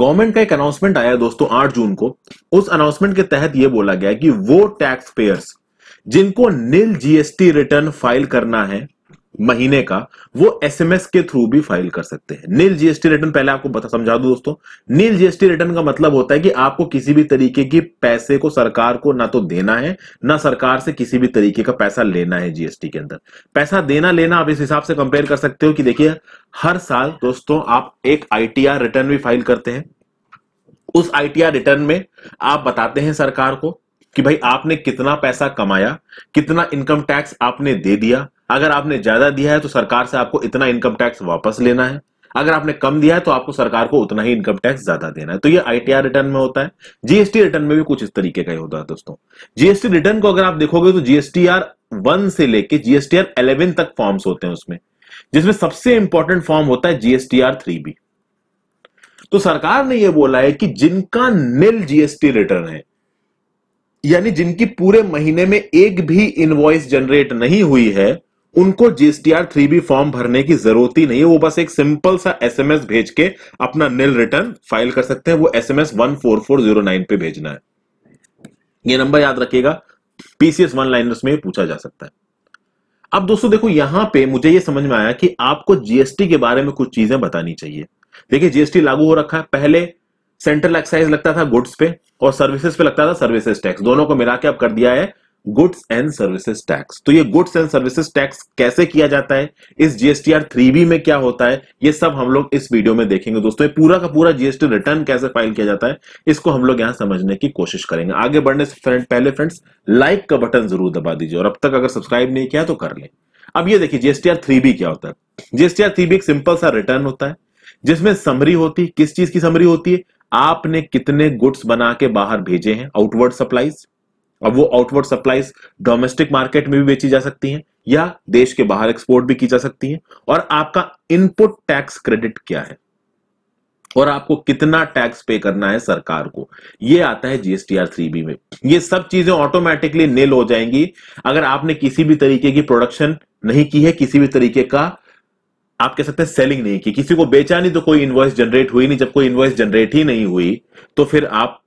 government का एक announcement आया दोस्तों आठ जून को उस अनाउंसमेंट के तहत यह बोला गया कि वो टैक्स पेयर्स जिनको नील जीएसटी रिटर्न फाइल करना है महीने का वो एसएमएस के थ्रू भी फाइल कर सकते हैं नील जीएसटी रिटर्न पहले आपको बता समझा दू दोस्तों नील जीएसटी रिटर्न का मतलब होता है कि आपको किसी भी तरीके की पैसे को सरकार को ना तो देना है ना सरकार से किसी भी तरीके का पैसा लेना है जीएसटी के अंदर पैसा देना लेना आप इस हिसाब से कंपेयर कर सकते हो कि देखिए हर साल दोस्तों आप एक आईटीआर रिटर्न भी फाइल करते हैं उस आई रिटर्न में आप बताते हैं सरकार को कि भाई आपने कितना पैसा कमाया कितना इनकम टैक्स आपने दे दिया अगर आपने ज्यादा दिया है तो सरकार से आपको इतना इनकम टैक्स वापस लेना है अगर आपने कम दिया है तो आपको सरकार को उतना ही इनकम टैक्स ज्यादा देना है तो ये आईटीआर रिटर्न में होता है जीएसटी रिटर्न में भी कुछ इस तरीके का ही होता है दोस्तों जीएसटी रिटर्न को अगर आप देखोगे तो जीएसटीआर वन से लेके जीएसटीआर इलेवन तक फॉर्म्स होते हैं उसमें जिसमें सबसे इंपॉर्टेंट फॉर्म होता है जीएसटीआर थ्री बी तो सरकार ने यह बोला है कि जिनका निल जीएसटी रिटर्न है यानी जिनकी पूरे महीने में एक भी इनवॉइस जनरेट नहीं हुई है उनको जीएसटीआर थ्री बी फॉर्म भरने की जरूरत ही नहीं है वो बस एक सिंपल सा एसएमएस भेज के अपना निल रिटर्न फाइल कर सकते हैं वो एसएमएस 14409 पे भेजना है ये नंबर याद रखिएगा पीसीएस वन लाइनर्स में पूछा जा सकता है अब दोस्तों देखो यहां पे मुझे ये समझ में आया कि आपको जीएसटी के बारे में कुछ चीजें बतानी चाहिए देखिए जीएसटी लागू हो रखा है पहले सेंट्रल एक्साइज लगता था गुड्स पे और सर्विसेज पे लगता था सर्विसेज टैक्स दोनों को मिला के अब कर दिया है गुड्स एंड सर्विसेज टैक्स तो ये गुड्स एंड सर्विसेज टैक्स कैसे किया जाता है इस जीएसटीआर थ्री बी में क्या होता है ये सब हम लोग इस वीडियो में देखेंगे दोस्तों ये पूरा का पूरा जीएसटी रिटर्न कैसे फाइल किया जाता है इसको हम लोग यहां समझने की कोशिश करेंगे आगे बढ़ने से फ्रेंड पहले फ्रेंड्स लाइक का बटन जरूर दबा दीजिए और अब तक अगर सब्सक्राइब नहीं किया तो कर ले अब ये देखिए जीएसटीआर थ्री बी क्या होता है जीएसटीआर थ्री बी एक सिंपल सा रिटर्न होता है जिसमें समरी होती है किस चीज की समरी होती है आपने कितने गुड्स बना के बाहर भेजे हैं आउटवर्ड सप्लाईज अब वो आउटवर्ड सप्लाईज डोमेस्टिक मार्केट में भी बेची जा सकती हैं या देश के बाहर एक्सपोर्ट भी की जा सकती हैं और आपका इनपुट टैक्स क्रेडिट क्या है और आपको कितना टैक्स पे करना है सरकार को ये आता है जीएसटीआर थ्री बी में ये सब चीजें ऑटोमेटिकली नेल हो जाएंगी अगर आपने किसी भी तरीके की प्रोडक्शन नहीं की है किसी भी तरीके का आप कह सकते हैं सेलिंग नहीं की किसी को बेचा नहीं तो कोई इन्वॉइस जनरेट हुई नहीं जब कोई इन्वॉइस जनरेट ही नहीं हुई तो फिर आप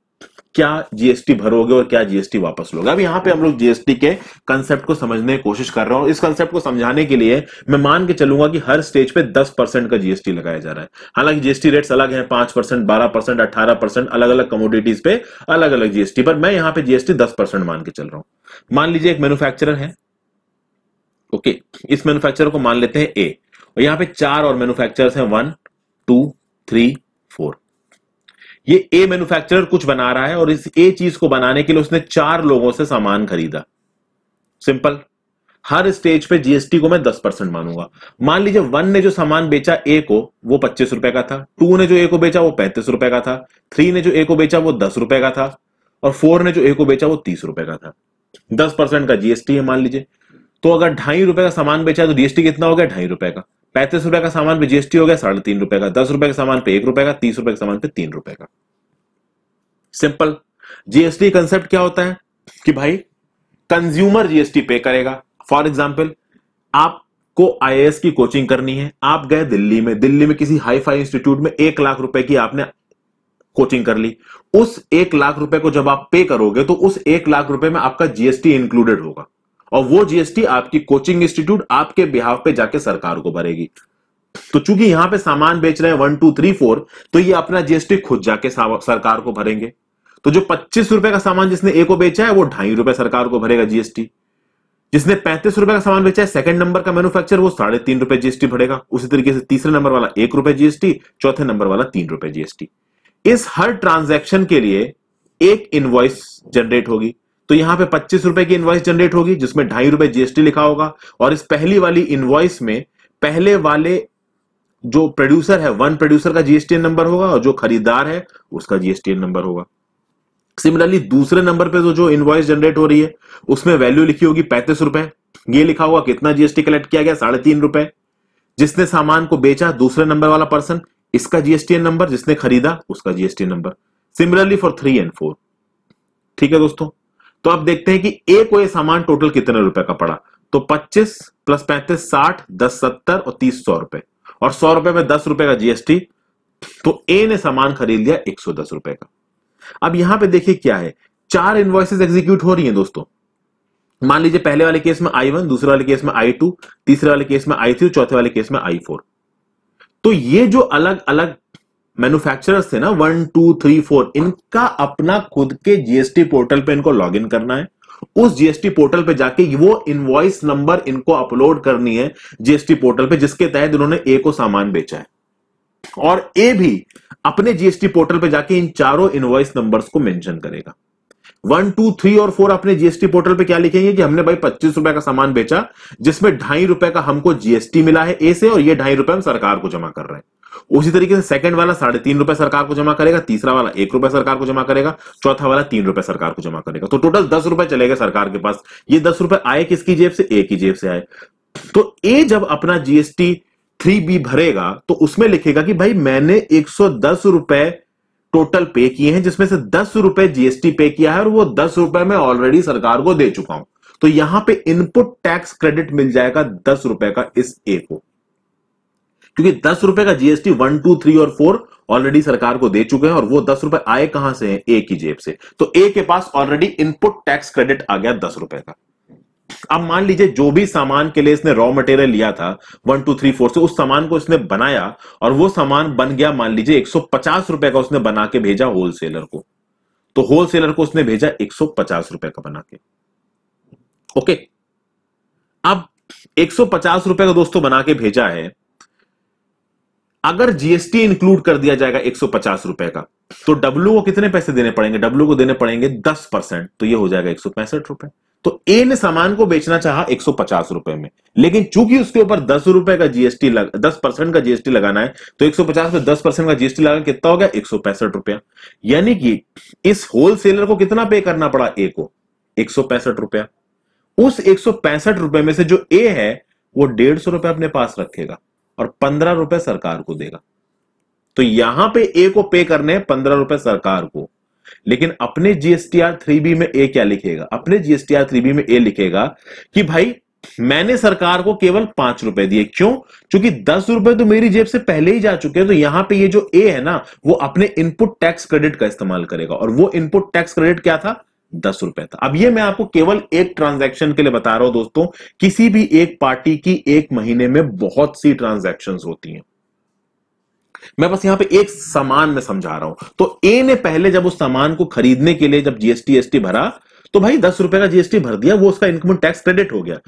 क्या जीएसटी भरोगे और क्या जीएसटी वापस लोगे अब यहां पे हम लोग जीएसटी के कंसेप्ट को समझने की कोशिश कर हैं और इस कंसेप्ट को समझाने के लिए मैं मान के चलूंगा कि हर स्टेज पे 10 परसेंट का जीएसटी लगाया जा रहा है हालांकि जीएसटी रेट्स अलग हैं पांच परसेंट बारह परसेंट अठारह परसेंट अलग अलग कमोडिटीज पे अलग अलग जीएसटी पर मैं यहां पर जीएसटी दस परसेंट मान के चल रहा हूं मान लीजिए एक मैनुफेक्चर है ओके इस मैनुफेक्चर को मान लेते हैं ए और यहाँ चार और मैनुफेक्चर है वन टू थ्री फोर ये ए मैन्युफैक्चरर कुछ बना रहा है और इस ए चीज को बनाने के लिए उसने चार लोगों से सामान खरीदा सिंपल हर स्टेज पे जीएसटी को मैं दस परसेंट मानूंगा मान लीजिए वन ने जो सामान बेचा ए को वो पच्चीस रुपए का था टू ने जो ए को बेचा वो पैंतीस रुपए का था थ्री ने जो ए को बेचा वो दस रुपए का था और फोर ने जो ए को बेचा वो तीस रुपए का था दस परसेंट का जीएसटी है मान लीजिए तो अगर ढाई रुपए का सामान बेचा है तो जीएसटी कितना हो गया ढाई रुपए का पैंतीस रुपए का सामान पे जीएसटी हो गया साढ़े तीन रुपए का दस रुपए के सामान पे एक रुपए का तीस रुपए के सामान पे तीन रुपए का सिंपल जीएसटी कंसेप्ट क्या होता है कि भाई कंज्यूमर जीएसटी पे करेगा फॉर एग्जाम्पल आपको आईएएस की कोचिंग करनी है आप गए दिल्ली में दिल्ली में किसी हाई फाई इंस्टीट्यूट में एक लाख रुपए की आपने कोचिंग कर ली उस एक लाख रुपए को जब आप पे करोगे तो उस एक लाख रुपए में आपका जीएसटी इंक्लूडेड होगा और वो जीएसटी आपकी कोचिंग इंस्टीट्यूट आपके बिहाव पे जाके सरकार को भरेगी तो चूंकि यहां पे सामान बेच रहे हैं वन टू थ्री फोर तो ये अपना जीएसटी खुद जाके सरकार को भरेंगे तो जो पच्चीस रुपए का सामान जिसने ए को बेचा है वो ढाई रुपए सरकार को भरेगा जीएसटी जिसने पैंतीस रुपए का सामान बेचा है सेकंड नंबर का मैन्युफैक्चर वो साढ़े तीन रुपए जीएसटी भरेगा उसी तरीके से तीसरे नंबर वाला एक रुपए जीएसटी चौथे नंबर वाला तीन रुपए जीएसटी इस हर ट्रांजेक्शन के लिए एक इनवॉइस जनरेट होगी तो यहां पे पच्चीस रुपए की इन्वाइस जनरेट होगी जिसमें ढाई रुपए जीएसटी लिखा होगा और इस पहली वाली इन्वाइस में पहले वाले जो प्रोड्यूसर है वन प्रोड्यूसर का जीएसटी नंबर होगा और जो खरीदार है उसका जीएसटी नंबर होगा सिमिलरली दूसरे नंबर पे तो जो इन्वाइस जनरेट हो रही है उसमें वैल्यू लिखी होगी पैंतीस रुपए ये लिखा होगा कितना जीएसटी कलेक्ट किया गया साढ़े तीन रुपए जिसने सामान को बेचा दूसरे नंबर वाला पर्सन इसका जीएसटी नंबर जिसने खरीदा उसका GST number similarly for three and four ठीक है दोस्तों तो आप देखते हैं कि एक वो सामान टोटल कितने रुपए का पड़ा तो 25 प्लस पैंतीस साठ दस सत्तर और तीस सौ रुपए और सौ रुपए में दस रुपए का जीएसटी तो ए ने सामान खरीद लिया एक सौ दस रुपए का अब यहां पे देखिए क्या है चार इन्वॉइसेस एग्जीक्यूट हो रही हैं दोस्तों मान लीजिए पहले वाले केस में आई वन दूसरे वाले केस में आई टू तीसरे वाले केस में आई थ्री चौथे वाले केस में आई फोर तो ये जो अलग अलग मैन्युफैक्चरर्स थे ना वन टू थ्री फोर इनका अपना खुद के जीएसटी पोर्टल पे इनको लॉग इन करना है उस जीएसटी पोर्टल पे जाके वो इनवॉइस नंबर इनको अपलोड करनी है जीएसटी पोर्टल पे जिसके तहत इन्होंने ए को सामान बेचा है और ए भी अपने जीएसटी पोर्टल पे जाके इन चारों इनवॉइस नंबर्स को मेंशन करेगा वन टू थ्री और फोर अपने जीएसटी पोर्टल पे क्या लिखेंगे कि हमने भाई पच्चीस रुपए का सामान बेचा जिसमें ढाई रुपए का हमको जीएसटी मिला है ए से और ये ढाई रुपए हम सरकार को जमा कर रहे हैं उसी तरीके से सेकंड वाला साढ़े तीन रुपए सरकार को जमा करेगा तीसरा वाला एक रुपए सरकार को जमा करेगा चौथा वाला तीन रुपए सरकार को जमा करेगा तो टोटल दस रुपए चलेगा सरकार के पास ये दस रुपए आए किसकी जेब से ए की जेब से आए तो ए जब अपना जीएसटी थ्री बी भरेगा तो उसमें लिखेगा कि भाई मैंने एक सौ दस रुपए टोटल पे किए हैं जिसमें से दस रुपए जीएसटी पे किया है और वो दस रुपए में ऑलरेडी सरकार को दे चुका हूं तो यहां पे इनपुट टैक्स क्रेडिट मिल जाएगा दस रुपए का इस ए को क्योंकि दस रुपए का जीएसटी वन टू थ्री और फोर ऑलरेडी सरकार को दे चुके हैं और वो दस रुपए आए कहां से हैं ए की जेब से तो ए के पास ऑलरेडी इनपुट टैक्स क्रेडिट आ गया दस रुपए का अब मान लीजिए जो भी सामान के लिए इसने रॉ मटेरियल लिया था वन टू थ्री फोर से उस सामान को इसने बनाया और वो सामान बन गया मान लीजिए एक सौ पचास रुपए का उसने बना के भेजा होलसेलर को तो होलसेलर को उसने भेजा एक सौ पचास रुपए का बना के ओके अब एक सौ पचास रुपए का दोस्तों बना के भेजा है अगर जीएसटी इंक्लूड कर दिया जाएगा एक रुपए का तो डब्ल्यू को कितने पैसे देने पड़ेंगे डब्ल्यू को देने पड़ेंगे दस परसेंट तो ये हो जाएगा एक रुपए तो ए ने सामान को बेचना चाहा एक रुपए में लेकिन चूंकि उसके ऊपर दस रुपए का जीएसटी लग दस परसेंट का जीएसटी लगाना है तो 150 पे 10 परसेंट का जीएसटी लगा कितना हो गया एक रुपया यानी कि इस होलसेलर को कितना पे करना पड़ा ए को एक रुपया उस एक रुपए में से जो ए है वो डेढ़ सौ रुपए अपने पास रखेगा और पंद्रह रुपए सरकार को देगा तो यहां पे ए को पे करने हैं पंद्रह रुपए सरकार को लेकिन अपने जीएसटीआर थ्री बी में ए क्या लिखेगा अपने जीएसटीआर थ्री बी में ए लिखेगा कि भाई मैंने सरकार को केवल पांच रुपए दिए क्यों क्योंकि दस रुपए तो मेरी जेब से पहले ही जा चुके हैं तो यहां पे ये जो ए है ना वो अपने इनपुट टैक्स क्रेडिट का इस्तेमाल करेगा और वो इनपुट टैक्स क्रेडिट क्या था दस रुपए था अब ये मैं आपको केवल एक ट्रांजैक्शन के लिए बता रहा हूं दोस्तों किसी भी एक पार्टी की एक महीने में बहुत सी ट्रांजैक्शंस होती हैं मैं बस यहां पे एक सामान में समझा रहा हूं तो ए ने पहले जब उस सामान को खरीदने के लिए जब जीएसटी एसटी भरा तो भाई दस रुपए का जीएसटी भर दिया वो उसका इनकम टैक्स क्रेडिट हो गया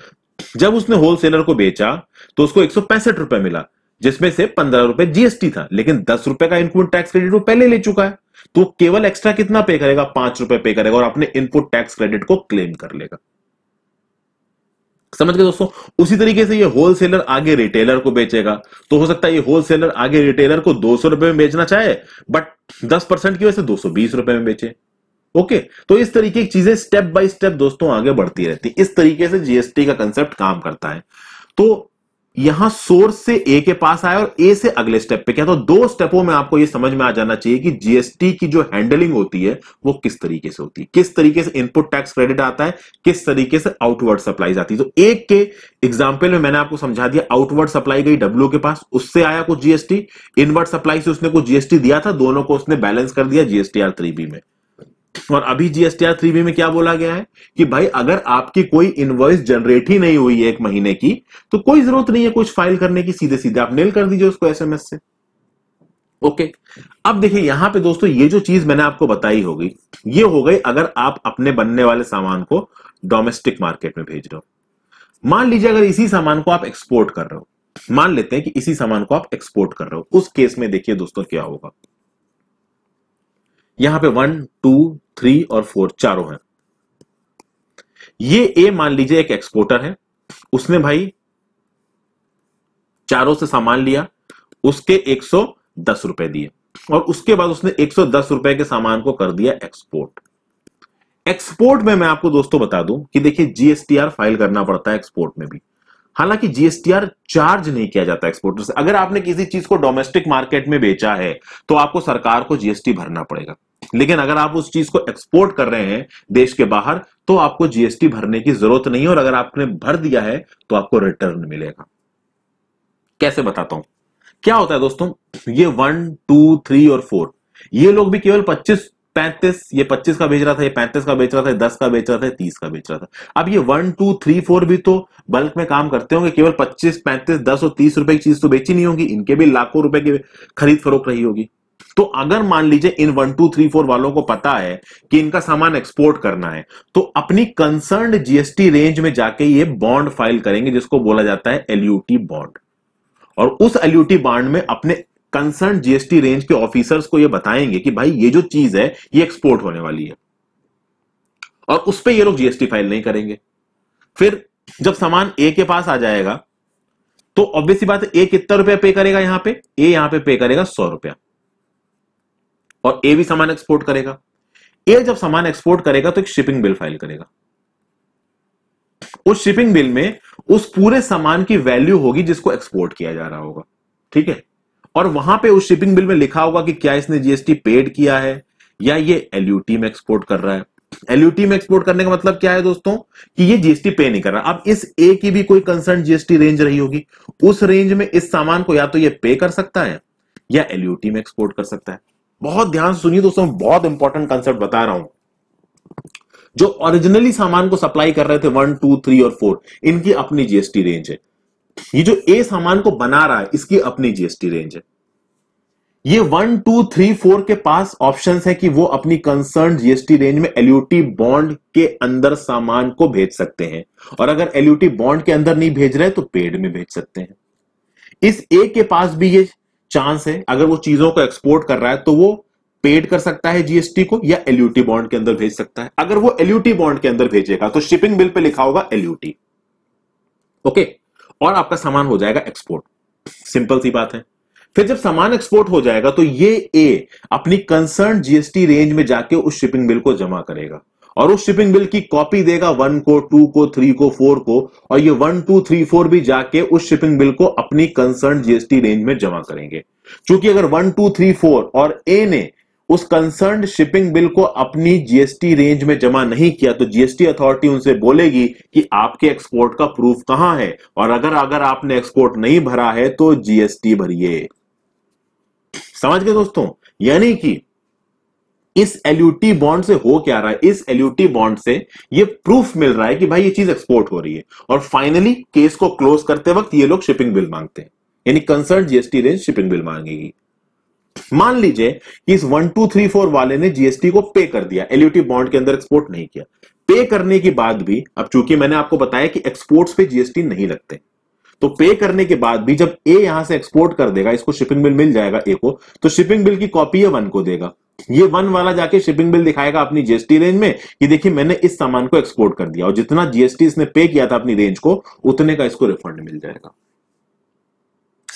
जब उसने होलसेलर को बेचा तो उसको एक रुपए मिला जिसमें से पंद्रह रुपए जीएसटी था लेकिन दस रुपए का इनपुट टैक्स क्रेडिट वो पहले ले चुका है तो केवल एक्स्ट्रा कितना पे करेगा पांच रुपए पे करेगा और अपने इनपुट टैक्स क्रेडिट को क्लेम कर लेगा समझ गए दोस्तों उसी तरीके से ये होलसेलर आगे रिटेलर को बेचेगा तो हो सकता है ये होलसेलर आगे रिटेलर को दो सौ रुपए में बेचना चाहे बट दस परसेंट की वजह से दो सौ बीस रुपए में बेचे ओके तो इस तरीके की चीजें स्टेप बाय स्टेप दोस्तों आगे बढ़ती रहती इस तरीके से जीएसटी का कंसेप्ट काम करता है तो यहां सोर्स से ए के पास आया और ए से अगले स्टेप पे क्या तो दो स्टेपों में आपको ये समझ में आ जाना चाहिए कि जीएसटी की जो हैंडलिंग होती है वो किस तरीके से होती है किस तरीके से इनपुट टैक्स क्रेडिट आता है किस तरीके से आउटवर्ड सप्लाई आती है तो एक के एग्जाम्पल में मैंने आपको समझा दिया आउटवर्ड सप्लाई गई डब्ल्यू के पास उससे आया कुछ जीएसटी इनवर्ड सप्लाई से उसने कुछ जीएसटी दिया था दोनों को उसने बैलेंस कर दिया जीएसटी आर थ्री बी में और अभी जीएसटीआर थ्री बी में क्या बोला गया है कि भाई अगर आपकी कोई इनवॉइस जनरेट ही नहीं हुई है एक महीने की तो कोई जरूरत नहीं है कुछ फाइल करने की सीधे सीधे आप मेल कर दीजिए उसको एसएमएस से ओके अब देखिए यहां पे दोस्तों ये जो चीज मैंने आपको बताई होगी ये हो गई अगर आप अपने बनने वाले सामान को डोमेस्टिक मार्केट में भेज रहे हो मान लीजिए अगर इसी सामान को आप एक्सपोर्ट कर रहे हो मान लेते हैं कि इसी सामान को आप एक्सपोर्ट कर रहे हो उस केस में देखिए दोस्तों क्या होगा यहां पे वन टू थ्री और फोर चारों हैं ये ए मान लीजिए एक एक्सपोर्टर है उसने भाई चारों से सामान लिया उसके एक सौ दस रुपए दिए और उसके बाद उसने एक सौ दस रुपए के सामान को कर दिया एक्सपोर्ट एक्सपोर्ट में मैं आपको दोस्तों बता दूं कि देखिए जीएसटीआर फाइल करना पड़ता है एक्सपोर्ट में भी हालांकि जीएसटीआर चार्ज नहीं किया जाता एक्सपोर्टर से अगर आपने किसी चीज को डोमेस्टिक मार्केट में बेचा है तो आपको सरकार को जीएसटी भरना पड़ेगा लेकिन अगर आप उस चीज को एक्सपोर्ट कर रहे हैं देश के बाहर तो आपको जीएसटी भरने की जरूरत नहीं है और अगर आपने भर दिया है तो आपको रिटर्न मिलेगा कैसे बताता हूं क्या होता है दोस्तों ये वन टू थ्री और फोर ये लोग भी केवल पच्चीस पैंतीस ये पच्चीस का बेच रहा था ये पैंतीस का बेच रहा था दस का बेच रहा था तीस का बेच रहा था अब ये वन टू थ्री फोर भी तो बल्क में काम करते होंगे केवल पच्चीस पैंतीस दस और तीस रुपए की चीज तो बेची नहीं होगी इनके भी लाखों रुपए की खरीद फरोख रही होगी तो अगर मान लीजिए इन वन टू थ्री फोर वालों को पता है कि इनका सामान एक्सपोर्ट करना है तो अपनी कंसर्न जीएसटी रेंज में जाके ये बॉन्ड फाइल करेंगे जिसको बोला जाता है एलयूटी बॉन्ड और उस एलयूटी बॉन्ड में अपने कंसर्न जीएसटी रेंज के ऑफिसर्स को ये बताएंगे कि भाई ये जो चीज है ये एक्सपोर्ट होने वाली है और उस पर ये लोग जीएसटी फाइल नहीं करेंगे फिर जब सामान ए के पास आ जाएगा तो ऑब्वियसली बात है ए कितना रुपया पे करेगा यहां पे ए यहां पे पे करेगा सौ रुपया और ए भी सामान एक्सपोर्ट करेगा ए जब सामान एक्सपोर्ट करेगा तो एक शिपिंग बिल फाइल करेगा उस शिपिंग बिल में उस पूरे सामान की वैल्यू होगी जिसको एक्सपोर्ट किया जा रहा होगा ठीक है और वहां पे उस शिपिंग बिल में लिखा होगा कि क्या इसने जीएसटी पेड किया है या ये एलयूटी में एक्सपोर्ट कर रहा है एलयूटी में एक्सपोर्ट करने का मतलब क्या है दोस्तों कि ये जीएसटी पे नहीं कर रहा अब इस ए की भी कोई कंसर्न जीएसटी रेंज रही होगी उस रेंज में इस सामान को या तो ये पे कर सकता है या एलयूटी में एक्सपोर्ट कर सकता है बहुत ध्यान सुनिए दोस्तों बहुत इंपॉर्टेंट कंसेप्ट बता रहा हूं जो ओरिजिनली सामान को सप्लाई कर रहे थे वन टू थ्री और फोर इनकी अपनी जीएसटी रेंज है ये जो ए सामान को बना रहा है इसकी अपनी जीएसटी रेंज है ये वन टू थ्री फोर के पास ऑप्शंस है कि वो अपनी कंसर्न जीएसटी रेंज में एलयूटी बॉन्ड के अंदर सामान को भेज सकते हैं और अगर एलयूटी बॉन्ड के अंदर नहीं भेज रहे तो पेड में भेज सकते हैं इस ए के पास भी ये चांस है अगर वो चीजों को एक्सपोर्ट कर रहा है तो वो पेड कर सकता है जीएसटी को या एलयूटी बॉन्ड के अंदर भेज सकता है अगर वो एलयूटी बॉन्ड के अंदर भेजेगा तो शिपिंग बिल पे लिखा होगा एलयूटी ओके और आपका सामान हो जाएगा एक्सपोर्ट सिंपल सी बात है फिर जब सामान एक्सपोर्ट हो जाएगा तो ये ए अपनी कंसर्न जीएसटी रेंज में जाके उस शिपिंग बिल को जमा करेगा और उस शिपिंग बिल की कॉपी देगा वन को टू को थ्री को फोर को और ये वन टू थ्री फोर भी जाके उस शिपिंग बिल को अपनी कंसर्न जीएसटी रेंज में जमा करेंगे क्योंकि अगर वन टू थ्री फोर और ए ने उस कंसर्न शिपिंग बिल को अपनी जीएसटी रेंज में जमा नहीं किया तो जीएसटी अथॉरिटी उनसे बोलेगी कि आपके एक्सपोर्ट का प्रूफ कहां है और अगर अगर आपने एक्सपोर्ट नहीं भरा है तो जीएसटी भरिए समझ गए दोस्तों यानी कि इस एल्यूटी बॉन्ड से हो क्या रहा है इस एल्यूटी बॉन्ड से ये प्रूफ मिल रहा है कि भाई ये चीज एक्सपोर्ट हो रही है और फाइनली केस को क्लोज करते वक्त ये लोग शिपिंग बिल मांगते हैं यानी concern GST range shipping bill मांगेगी मान लीजिए कि इस वन टू थ्री फोर वाले ने जीएसटी को पे कर दिया एलयूटी बॉन्ड के अंदर एक्सपोर्ट नहीं किया पे करने के बाद भी अब चूंकि मैंने आपको बताया कि एक्सपोर्ट्स पे जीएसटी नहीं लगते तो पे करने के बाद भी जब ए यहां से एक्सपोर्ट कर देगा इसको शिपिंग बिल मिल जाएगा ए को तो शिपिंग बिल की कॉपी ये वन को देगा ये वन वाला जाके शिपिंग बिल दिखाएगा अपनी जीएसटी रेंज में कि देखिए मैंने इस सामान को एक्सपोर्ट कर दिया और जितना जीएसटी इसने पे किया था अपनी रेंज को उतने का इसको रिफंड मिल जाएगा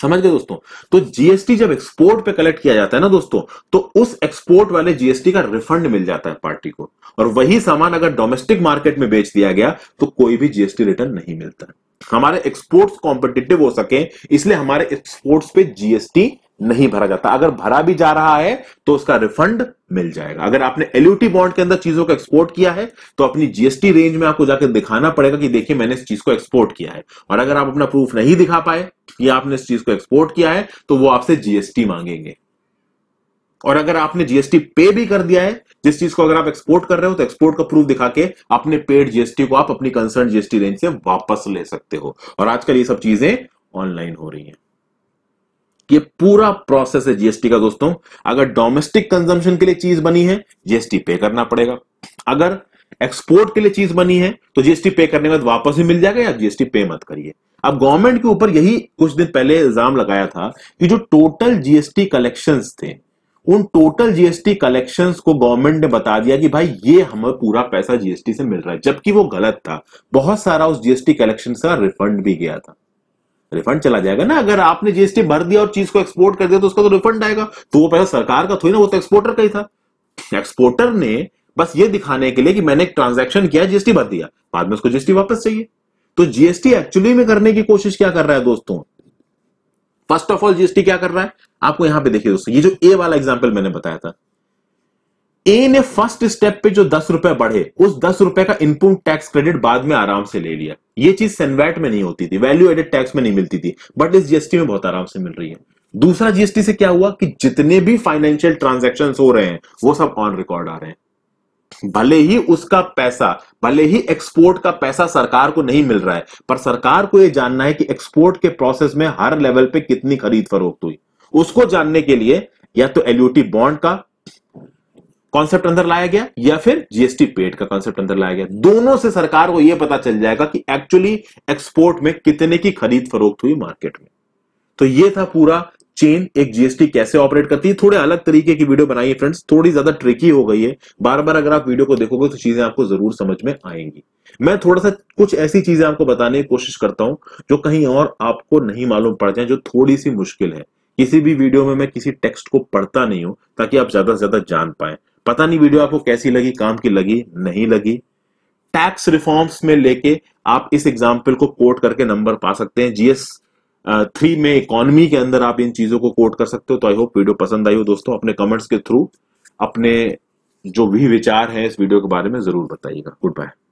समझ गए दोस्तों तो जीएसटी जब एक्सपोर्ट पे कलेक्ट किया जाता है ना दोस्तों तो उस एक्सपोर्ट वाले जीएसटी का रिफंड मिल जाता है पार्टी को और वही सामान अगर डोमेस्टिक मार्केट में बेच दिया गया तो कोई भी जीएसटी रिटर्न नहीं मिलता है हमारे एक्सपोर्ट्स कॉम्पिटेटिव हो सके इसलिए हमारे एक्सपोर्ट्स पे जीएसटी नहीं भरा जाता अगर भरा भी जा रहा है तो उसका रिफंड मिल जाएगा अगर आपने एलयूटी बॉन्ड के अंदर चीजों को एक्सपोर्ट किया है तो अपनी जीएसटी रेंज में आपको जाकर दिखाना पड़ेगा कि देखिए मैंने इस चीज को एक्सपोर्ट किया है और अगर आप अपना प्रूफ नहीं दिखा पाए कि आपने इस चीज को एक्सपोर्ट किया है तो वो आपसे जीएसटी मांगेंगे और अगर आपने जीएसटी पे भी कर दिया है जिस चीज को अगर आप एक्सपोर्ट कर रहे हो तो एक्सपोर्ट का प्रूफ दिखा के अपने पेड जीएसटी को आप अपनी कंसर्न जीएसटी रेंज से वापस ले सकते हो और आजकल ये सब चीजें ऑनलाइन हो रही हैं ये पूरा प्रोसेस है जीएसटी का दोस्तों अगर डोमेस्टिक कंजम्पशन के लिए चीज बनी है जीएसटी पे करना पड़ेगा अगर एक्सपोर्ट के लिए चीज बनी है तो जीएसटी पे करने के बाद वापस ही मिल जाएगा या जीएसटी पे मत करिए अब गवर्नमेंट के ऊपर यही कुछ दिन पहले इल्जाम लगाया था कि जो टोटल जीएसटी कलेक्शन थे उन टोटल जीएसटी कलेक्शन को गवर्नमेंट ने बता दिया कि भाई ये हमें पूरा पैसा जीएसटी से मिल रहा है जबकि वो गलत था बहुत सारा उस जीएसटी कलेक्शन का रिफंड भी गया था रिफंड चला जाएगा ना अगर आपने जीएसटी भर दिया और चीज को एक्सपोर्ट कर दिया तो उसका तो रिफंड आएगा तो वो पैसा सरकार का थोड़ी ना वो तो एक्सपोर्टर का ही था एक्सपोर्टर ने बस ये दिखाने के लिए कि मैंने एक ट्रांजेक्शन किया जीएसटी भर दिया बाद में उसको जीएसटी वापस चाहिए तो जीएसटी एक्चुअली में करने की कोशिश क्या कर रहा है दोस्तों फर्स्ट ऑफ ऑल जीएसटी क्या कर रहा है आपको यहां पे देखिए दोस्तों ये जो ए वाला एग्जाम्पल मैंने बताया था ए ने फर्स्ट स्टेप पे जो दस रुपए बढ़े उस दस रुपए का इनपुट टैक्स क्रेडिट बाद में आराम से ले लिया ये चीज सेनवेट में नहीं होती थी वैल्यू एडेड टैक्स में नहीं मिलती थी बट इस जीएसटी में बहुत आराम से मिल रही है दूसरा जीएसटी से क्या हुआ कि जितने भी फाइनेंशियल ट्रांजेक्शन हो रहे हैं वो सब ऑन रिकॉर्ड आ रहे हैं भले ही उसका पैसा भले ही एक्सपोर्ट का पैसा सरकार को नहीं मिल रहा है पर सरकार को यह जानना है कि एक्सपोर्ट के प्रोसेस में हर लेवल पे कितनी खरीद फरोख्त हुई उसको जानने के लिए या तो एलयूटी बॉन्ड का कॉन्सेप्ट अंदर लाया गया या फिर जीएसटी पेड का कॉन्सेप्ट अंदर लाया गया दोनों से सरकार को यह पता चल जाएगा कि एक्चुअली एक्सपोर्ट में कितने की खरीद फरोख्त हुई मार्केट में तो यह था पूरा चेन एक जीएसटी कैसे ऑपरेट करती है थोड़े अलग तरीके की वीडियो बनाई है फ्रेंड्स थोड़ी ज्यादा ट्रिकी हो गई है बार बार अगर आप वीडियो को देखोगे तो चीजें आपको जरूर समझ में आएंगी मैं थोड़ा सा कुछ ऐसी चीजें आपको बताने की कोशिश करता हूं जो कहीं और आपको नहीं मालूम पड़ जाए जो थोड़ी सी मुश्किल है किसी भी वीडियो में मैं किसी टेक्स्ट को पढ़ता नहीं हूं ताकि आप ज्यादा से ज्यादा जान पाए पता नहीं वीडियो आपको कैसी लगी काम की लगी नहीं लगी टैक्स रिफॉर्म्स में लेके आप इस एग्जाम्पल को कोट करके नंबर पा सकते हैं जीएस थ्री uh, में इकोनॉमी के अंदर आप इन चीजों को कोट कर सकते हो तो आई होप वीडियो पसंद आई हो दोस्तों अपने कमेंट्स के थ्रू अपने जो भी विचार है इस वीडियो के बारे में जरूर बताइएगा गुड बाय